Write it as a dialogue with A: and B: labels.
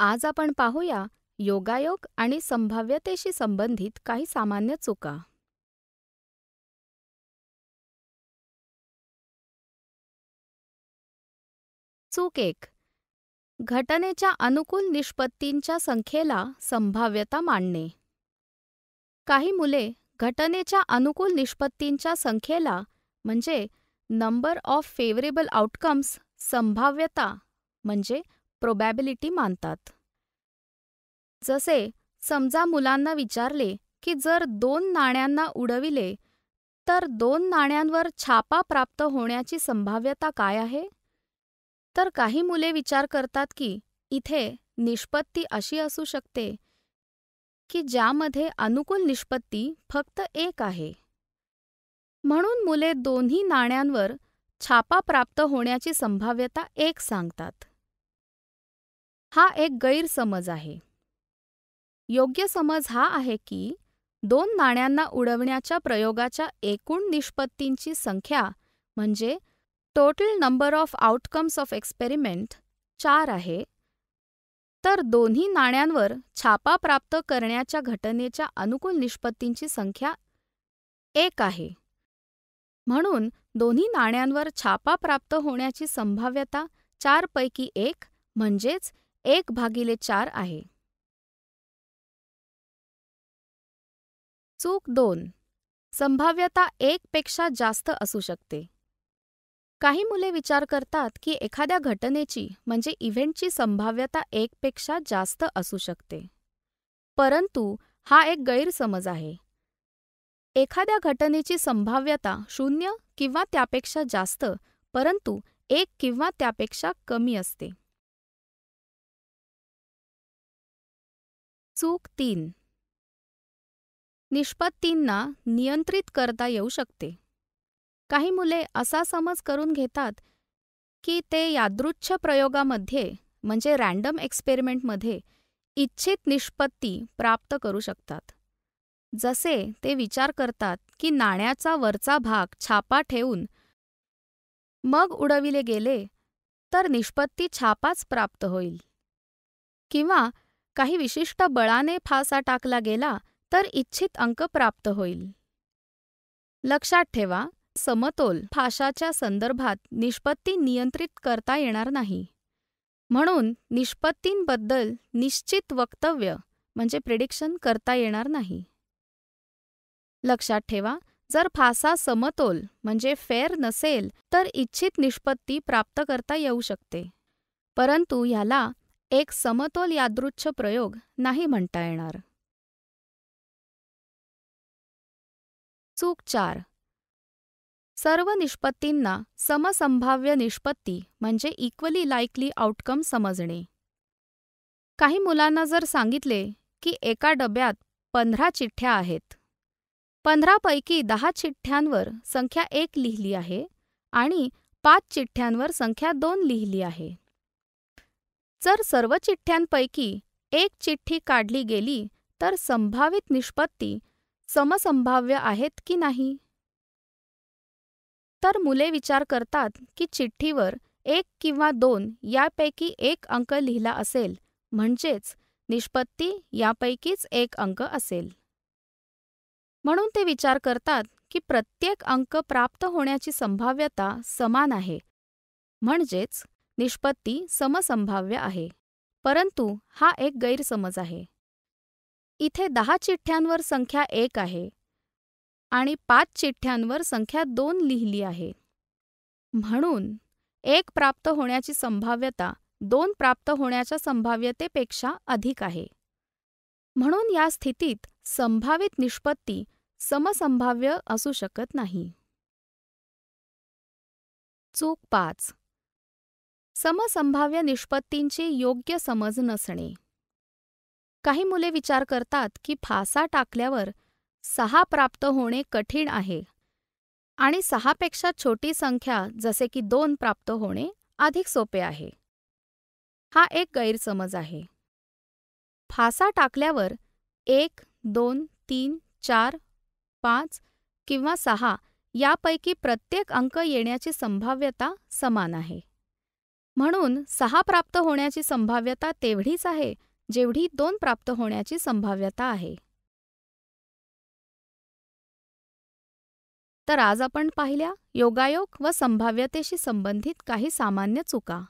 A: आज आपण पाहूया योगायोग आणि संभाव्यतेशी संबंधित काही सामान्य चुका चूक एक घटनेच्या अनुकूल निष्पत्तींच्या संख्येला संभाव्यता मांडणे
B: काही मुले घटनेच्या अनुकूल निष्पत्तींच्या संख्येला म्हणजे नंबर ऑफ फेवरेबल आउटकम्स संभाव्यता म्हणजे प्रोबॅबिलिटी मानतात जसे समजा मुलांना विचारले की जर दोन नाण्यांना उडविले तर दोन नाण्यांवर छापा प्राप्त होण्याची संभाव्यता काय आहे तर काही मुले विचार करतात की इथे निष्पत्ती अशी असू शकते की ज्यामध्ये अनुकूल निष्पत्ती फक्त एक आहे म्हणून मुले दोन्ही नाण्यांवर छापा प्राप्त होण्याची संभाव्यता एक सांगतात हा एक गैरसमज आहे योग्य समज हा आहे की दोन नाण्यांना उडवण्याच्या प्रयोगाच्या एकूण निष्पत्तींची संख्या म्हणजे total number of outcomes of experiment चार आहे तर दोन्ही नाण्यांवर छापा प्राप्त करण्याच्या घटनेच्या अनुकूल निष्पत्तींची संख्या एक आहे म्हणून दोन्ही नाण्यांवर छापा प्राप्त होण्याची संभाव्यता चारपैकी एक म्हणजेच
A: एक भागिले चार आहे चूक दोन संभाव्यता एक पेक्षा जास्त असू शकते
B: काही मुले विचार करतात की एखाद्या घटनेची म्हणजे इव्हेंटची संभाव्यता एक पेक्षा जास्त असू शकते परंतु हा एक गैरसमज आहे एखाद्या घटनेची संभाव्यता शून्य किंवा त्यापेक्षा
A: जास्त परंतु एक किंवा त्यापेक्षा कमी असते चूक तीन निष्पत्तींना नियंत्रित करता येऊ शकते काही मुले
B: असा समज करून घेतात की ते यादृच्छ प्रयोगामध्ये म्हणजे रँडम एक्सपेरिमेंटमध्ये इच्छित निष्पत्ती प्राप्त करू शकतात जसे ते विचार करतात की नाण्याचा वरचा भाग छापा ठेवून मग उडविले गेले तर निष्पत्ती छापाच प्राप्त होईल किंवा काही विशिष्ट बळाने फासा टाकला गेला तर इच्छित अंक प्राप्त होईल लक्षात ठेवा समतोल फाशाच्या संदर्भात निष्पत्ती नियंत्रित करता येणार नाही म्हणून निष्पत्तींबद्दल निश्चित वक्तव्य म्हणजे प्रिडिक्शन करता येणार नाही लक्षात ठेवा जर फासा समतोल म्हणजे फेर नसेल तर इच्छित निष्पत्ती प्राप्त करता येऊ शकते परंतु ह्याला
A: एक समतोल यादृच्छ प्रयोग नाही म्हणता येणार चूक चार सर्व निष्पत्तींना समसंभाव्य निष्पत्ती म्हणजे इक्वली लाईकली आउटकम समजणे
B: काही मुलांना जर सांगितले की एका डब्यात पंधरा चिठ्ठ्या आहेत पंधरापैकी दहा चिठ्ठ्यांवर संख्या एक लिहिली आहे आणि पाच चिठ्ठ्यांवर संख्या दोन लिहिली आहे जर सर्व चिठ्ठ्यांपैकी एक चिठ्ठी काढली गेली तर संभावित निष्पत्ती समसंभाव्य आहेत की नाही तर मुले विचार करतात की चिठ्ठीवर एक किंवा दोन यापैकी एक अंक लिहिला असेल म्हणजेच निष्पत्ती यापैकीच एक अंक असेल म्हणून ते विचार करतात की प्रत्येक अंक प्राप्त होण्याची संभाव्यता समान आहे म्हणजेच निष्पत्ती समसंभाव्य आहे परंतु हा एक गैरसमज आहे इथे दहा चिठ्ठ्यांवर संख्या एक आहे आणि पाच चिठ्ठ्यांवर संख्या दोन लिहिली आहे म्हणून एक प्राप्त होण्याची संभाव्यता दोन प्राप्त होण्याच्या संभाव्यतेपेक्षा अधिक आहे म्हणून या स्थितीत संभावित निष्पत्ती समसंभाव्य असू शकत नाही चूक पाच समसंभाव्य निष्पत्तींची योग्य समज नसणे काही मुले विचार करतात की फासा टाकल्यावर सहा प्राप्त होणे कठीण आहे आणि सहापेक्षा छोटी संख्या जसे की दोन प्राप्त होणे अधिक सोपे आहे हा एक गैरसमज आहे फासा टाकल्यावर एक दोन तीन चार पाच किंवा सहा यापैकी प्रत्येक अंक येण्याची संभाव्यता समान आहे म्हणून सहा प्राप्त होण्याची संभाव्यता
A: तेवढीच आहे जेवढी दोन प्राप्त होण्याची संभाव्यता आहे तर आज आपण पाहिल्या योगायोग व संभाव्यतेशी संबंधित काही सामान्य चुका